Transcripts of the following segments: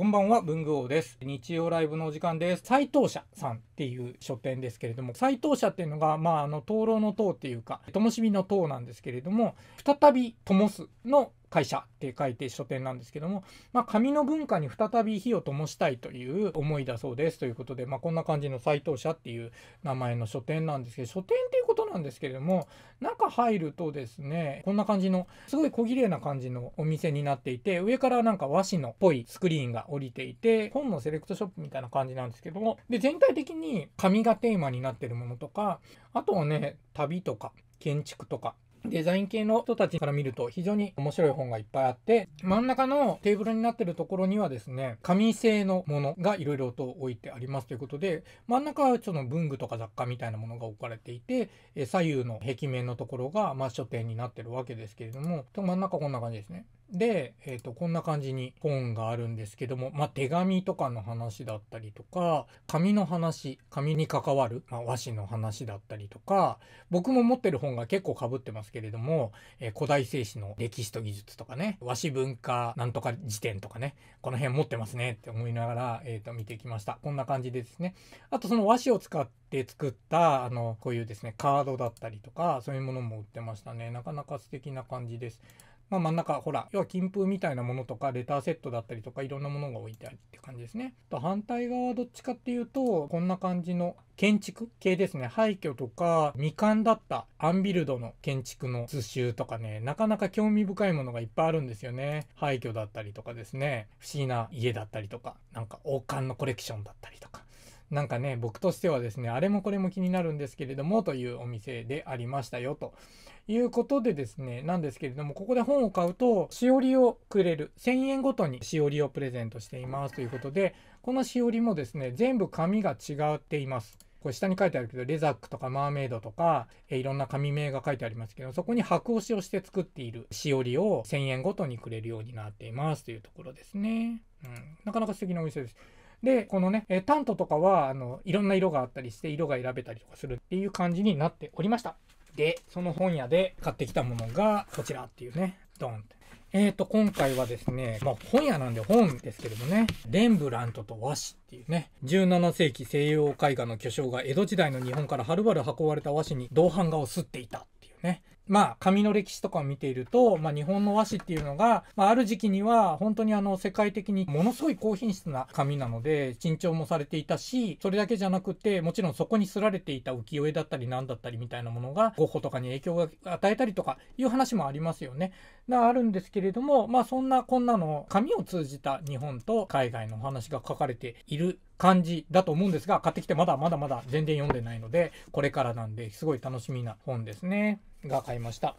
こんばんは、文具王です。日曜ライブのお時間です。斎藤社さんっていう書店ですけれども、斎藤社っていうのが、まあ、あの、灯籠の塔っていうか、灯火の塔なんですけれども、再び灯すの会社って書いて書店なんですけども、まあ、紙の文化に再び火を灯したいという思いだそうですということで、まあ、こんな感じの斎藤社っていう名前の書店なんですけど書店っていうことなんですけれども中入るとですねこんな感じのすごい小綺麗な感じのお店になっていて上からなんか和紙のっぽいスクリーンが降りていて本のセレクトショップみたいな感じなんですけどもで全体的に紙がテーマになってるものとかあとはね旅とか建築とかデザイン系の人たちから見ると非常に面白い本がいっぱいあって、真ん中のテーブルになってるところにはですね、紙製のものがいろいろと置いてありますということで、真ん中はっと文具とか雑貨みたいなものが置かれていて、左右の壁面のところがま書店になってるわけですけれども、真ん中こんな感じですね。で、えーと、こんな感じに本があるんですけども、まあ、手紙とかの話だったりとか紙の話紙に関わる、まあ、和紙の話だったりとか僕も持ってる本が結構かぶってますけれども、えー、古代製紙の歴史と技術とかね和紙文化なんとか辞典とかねこの辺持ってますねって思いながら、えー、と見てきましたこんな感じでですねあとその和紙を使って作ったあのこういうですねカードだったりとかそういうものも売ってましたねなかなか素敵な感じです。まあ、真ん中、ほら、要は金封みたいなものとか、レターセットだったりとか、いろんなものが置いてあるって感じですね。と反対側はどっちかっていうと、こんな感じの建築系ですね。廃墟とか、未完だったアンビルドの建築の図集とかね、なかなか興味深いものがいっぱいあるんですよね。廃墟だったりとかですね、不思議な家だったりとか、なんか王冠のコレクションだったりとか。なんかね、僕としてはですね、あれもこれも気になるんですけれども、というお店でありましたよ、ということでですね、なんですけれども、ここで本を買うと、しおりをくれる。1000円ごとにしおりをプレゼントしていますということで、このしおりもですね、全部紙が違っています。これ下に書いてあるけど、レザックとかマーメイドとか、えいろんな紙名が書いてありますけど、そこに白押しをして作っているしおりを1000円ごとにくれるようになっていますというところですね。うん、なかなか素敵なお店です。で、このね、えタントとかは、あの、いろんな色があったりして、色が選べたりとかするっていう感じになっておりました。で、その本屋で買ってきたものが、こちらっていうね、ドンって。えーと、今回はですね、まあ、本屋なんで本ですけどもね、レンブラントと和紙っていうね、17世紀西洋絵画の巨匠が江戸時代の日本からはるばる運ばれた和紙に銅版画を刷っていたっていうね、まあ、紙の歴史とかを見ていると、まあ、日本の和紙っていうのが、まあ、ある時期には本当にあの世界的にものすごい高品質な紙なので珍重もされていたしそれだけじゃなくてもちろんそこに刷られていた浮世絵だったり何だったりみたいなものがゴッホとかに影響が与えたりとかいう話もありますよね。があるんですけれども、まあ、そんなこんなの紙を通じた日本と海外のお話が書かれている感じだと思うんですが、買ってきてまだまだまだ全然読んでないので、これからなんで、すごい楽しみな本ですね、が買いました。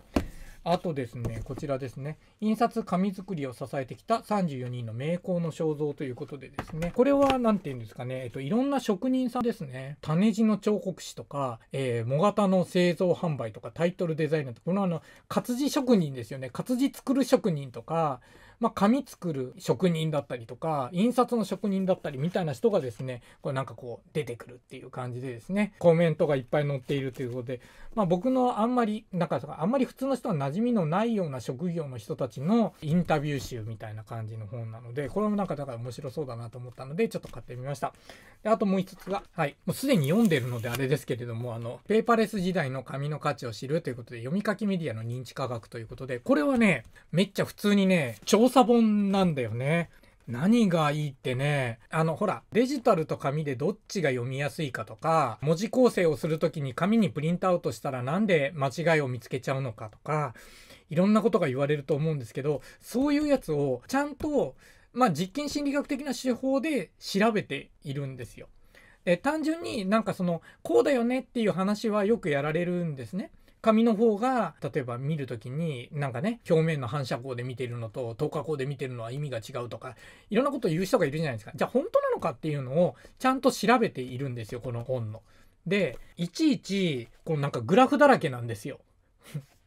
あとですね、こちらですね、印刷紙作りを支えてきた34人の名工の肖像ということでですね、これは何て言うんですかね、えっと、いろんな職人さんですね、種地の彫刻師とか、えー、模型の製造販売とか、タイトルデザイナーとか、このあの、活字職人ですよね、活字作る職人とか、まあ、紙作る職人だったりとか、印刷の職人だったりみたいな人がですね、これなんかこう出てくるっていう感じでですね、コメントがいっぱい載っているということで、まあ、僕のあんまり、なんかあんまり普通の人は馴染みのないような職業の人たちのインタビュー集みたいな感じの本なので、これもなんかだから面白そうだなと思ったので、ちょっと買ってみました。で、あともう一つが、はい、もうすでに読んでるのであれですけれども、あの、ペーパーレス時代の紙の価値を知るということで、読み書きメディアの認知科学ということで、これはね、めっちゃ普通にね、調サ本なんだよね。何がいいってね、あのほら、デジタルと紙でどっちが読みやすいかとか、文字構成をする時に紙にプリントアウトしたらなんで間違いを見つけちゃうのかとか、いろんなことが言われると思うんですけど、そういうやつをちゃんと、まあ、実験心理学的な手法で調べているんですよ。単純になんかそのこうだよねっていう話はよくやられるんですね。紙の方が例えば見る時になんかね表面の反射光で見てるのと透過光で見てるのは意味が違うとかいろんなことを言う人がいるじゃないですかじゃあ本当なのかっていうのをちゃんと調べているんですよこの本の。でいちいちこうなんかグラフだらけなんですよ。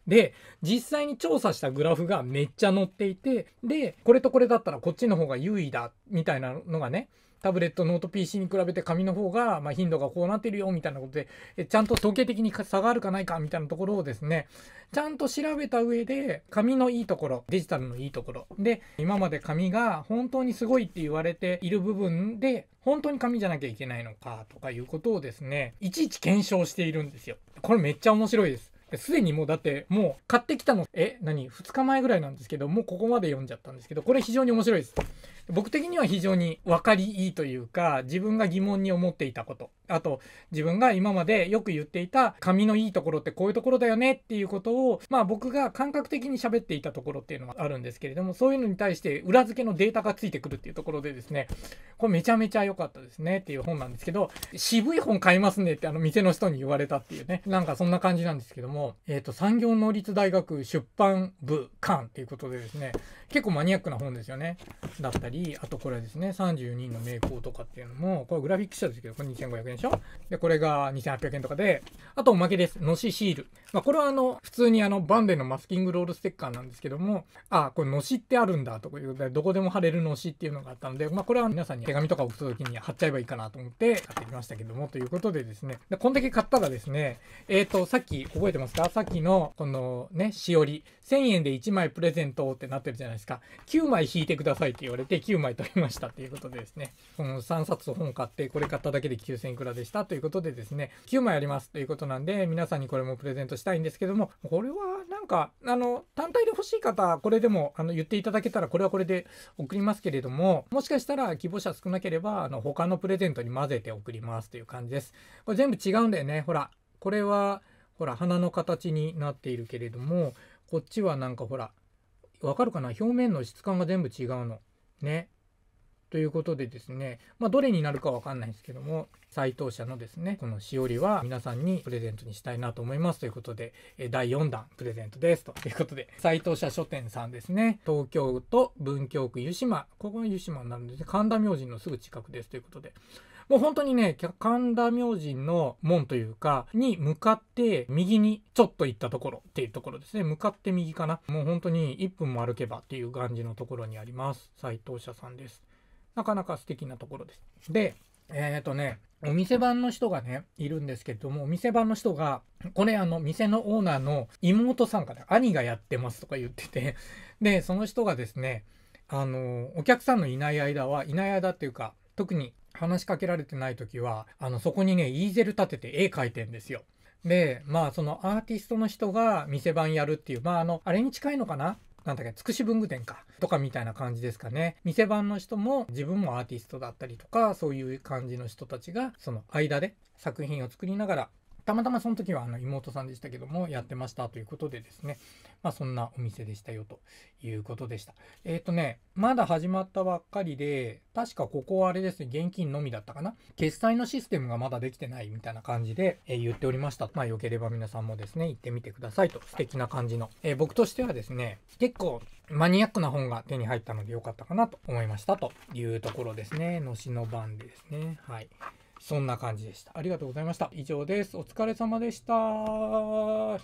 で、実際に調査したグラフがめっちゃ載っていて、で、これとこれだったらこっちの方が優位だ、みたいなのがね、タブレット、ノート PC に比べて紙の方が、ま頻度がこうなってるよみたいなことでえ、ちゃんと統計的に差があるかないかみたいなところをですね、ちゃんと調べた上で、紙のいいところ、デジタルのいいところ、で、今まで紙が本当にすごいって言われている部分で、本当に紙じゃなきゃいけないのかとかいうことをですね、いちいち検証しているんですよ。これめっちゃ面白いです。すでにもうだってもう買ってきたのえ何2日前ぐらいなんですけどもうここまで読んじゃったんですけどこれ非常に面白いです。僕的には非常に分かりいいというか自分が疑問に思っていたことあと自分が今までよく言っていた髪のいいところってこういうところだよねっていうことをまあ僕が感覚的に喋っていたところっていうのがあるんですけれどもそういうのに対して裏付けのデータがついてくるっていうところでですねこれめちゃめちゃ良かったですねっていう本なんですけど渋い本買いますねってあの店の人に言われたっていうねなんかそんな感じなんですけどもえっ、と産業能率大学出版部館っていうことでですね結構マニアックな本ですよね。だったり、あとこれですね、32人の名工とかっていうのも、これグラフィック社ですけど、これ2500円でしょで、これが2800円とかで、あとおまけです。のしシール。まあ、これはあの、普通にあの、バンデのマスキングロールステッカーなんですけども、あ、これのしってあるんだとかいうことで、どこでも貼れるのしっていうのがあったので、まあ、これは皆さんに手紙とか送った時に貼っちゃえばいいかなと思って買ってきましたけども、ということでですね、でこんだけ買ったらですね、えっ、ー、と、さっき覚えてますかさっきの、このね、しおり。1000円で1枚プレゼントってなってるじゃないですか。ですか9枚引いてくださいって言われて9枚取りましたっていうことでですねこの3冊本買ってこれ買っただけで9000いくらでしたということでですね9枚ありますということなんで皆さんにこれもプレゼントしたいんですけどもこれはなんかあの単体で欲しい方これでもあの言っていただけたらこれはこれで送りますけれどももしかしたら希望者少なければあの他のプレゼントに混ぜて送りますという感じですこれ全部違うんだよねほらこれはほら花の形になっているけれどもこっちはなんかほらわかるかな表面の質感が全部違うの。ね。ということでですね、まあ、どれになるかわかんないですけども、斎藤社のですね、このしおりは皆さんにプレゼントにしたいなと思いますということで、第4弾プレゼントですということで、斎藤社書店さんですね、東京都文京区湯島、ここが湯島になるんですね、神田明神のすぐ近くですということで、もう本当にね、神田明神の門というか、に向かって右にちょっと行ったところっていうところですね。向かって右かな。もう本当に1分も歩けばっていう感じのところにあります。斎藤社さんです。なかなか素敵なところです。で、えっ、ー、とね、お店番の人がね、いるんですけれども、お店番の人が、これあの、店のオーナーの妹さんから、兄がやってますとか言ってて、で、その人がですね、あの、お客さんのいない間は、いない間っていうか、特に話しかけられてない時は、あの、そこにね、イーゼル立てて絵描いてんですよ。で、まあ、そのアーティストの人が店番やるっていう、まあ、あの、あれに近いのかななんだっけ、つくし文具店か、とかみたいな感じですかね。店番の人も自分もアーティストだったりとか、そういう感じの人たちが、その間で作品を作りながらたまたまその時はあの妹さんでしたけどもやってましたということでですね、まあ、そんなお店でしたよということでした。えっ、ー、とね、まだ始まったばっかりで、確かここはあれですね、現金のみだったかな。決済のシステムがまだできてないみたいな感じで、えー、言っておりました。まあ、よければ皆さんもですね、行ってみてくださいと、素敵な感じの。えー、僕としてはですね、結構マニアックな本が手に入ったので良かったかなと思いましたというところですね。のしの番でですね。はい。そんな感じでした。ありがとうございました。以上です。お疲れ様でした。